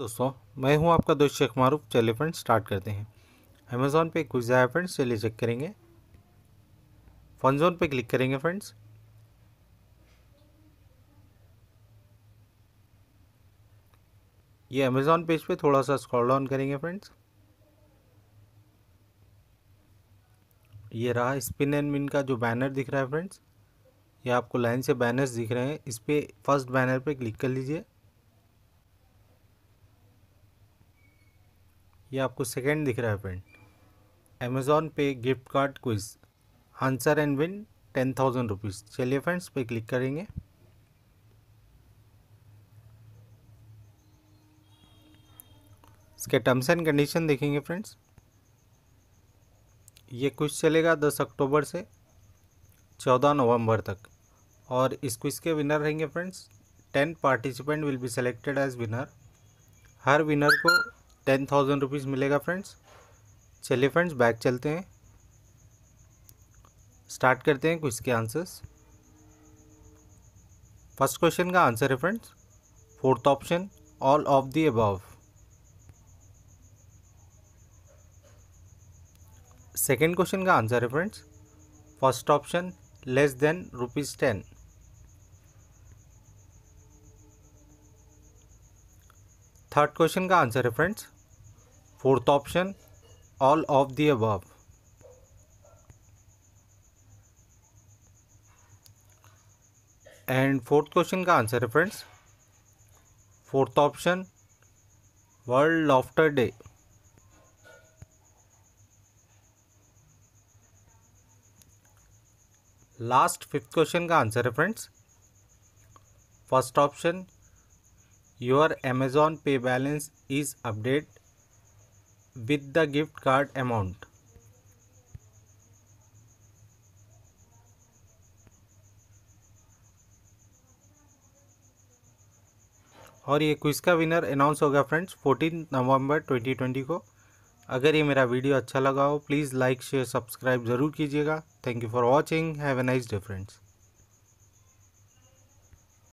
दोस्तों मैं हूं आपका दोस्त शेख मारूफ चलिए फ्रेंड्स स्टार्ट करते हैं अमेज़ोन पे कुछ जाए फ्रेंड्स चलिए चेक करेंगे फनजोन पे क्लिक करेंगे फ्रेंड्स ये अमेज़ोन पेज पे थोड़ा सा स्क्रॉल डाउन करेंगे फ्रेंड्स ये रहा स्पिन एंड मिन का जो बैनर दिख रहा है फ्रेंड्स ये आपको लाइन से बैनर्स दिख रहे हैं इस पर फर्स्ट बैनर पे क्लिक कर लीजिए ये आपको सेकेंड दिख रहा है friend Amazon pay gift card quiz answer and win ten thousand rupees चलिए फ्रेंड्स पे क्लिक करेंगे इसके टर्म्स एंड कंडीशन देखेंगे फ्रेंड्स ये क्विज चलेगा दस अक्टूबर से चौदह नवंबर तक और इस क्विज के विनर रहेंगे friends ten participant will be selected as winner हर विनर को टेन थाउजेंड रुपीज़ मिलेगा फ्रेंड्स चलिए फ्रेंड्स बैक चलते हैं स्टार्ट करते हैं कुछ के आंसर्स फर्स्ट क्वेश्चन का आंसर है friends fourth option all of the above second question का आंसर है friends first option less than rupees ten third question का आंसर है friends fourth option all of the above and fourth question का answer है friends fourth option world laughter day last fifth question का answer है friends first option your Amazon pay balance is update with the gift card amount. और ये quiz का winner announce होगा friends 14 नवंबर 2020 को अगर ये मेरा वीडियो अच्छा लगा हो प्लीज़ लाइक शेयर सब्सक्राइब ज़रूर कीजिएगा thank you for watching have a nice day friends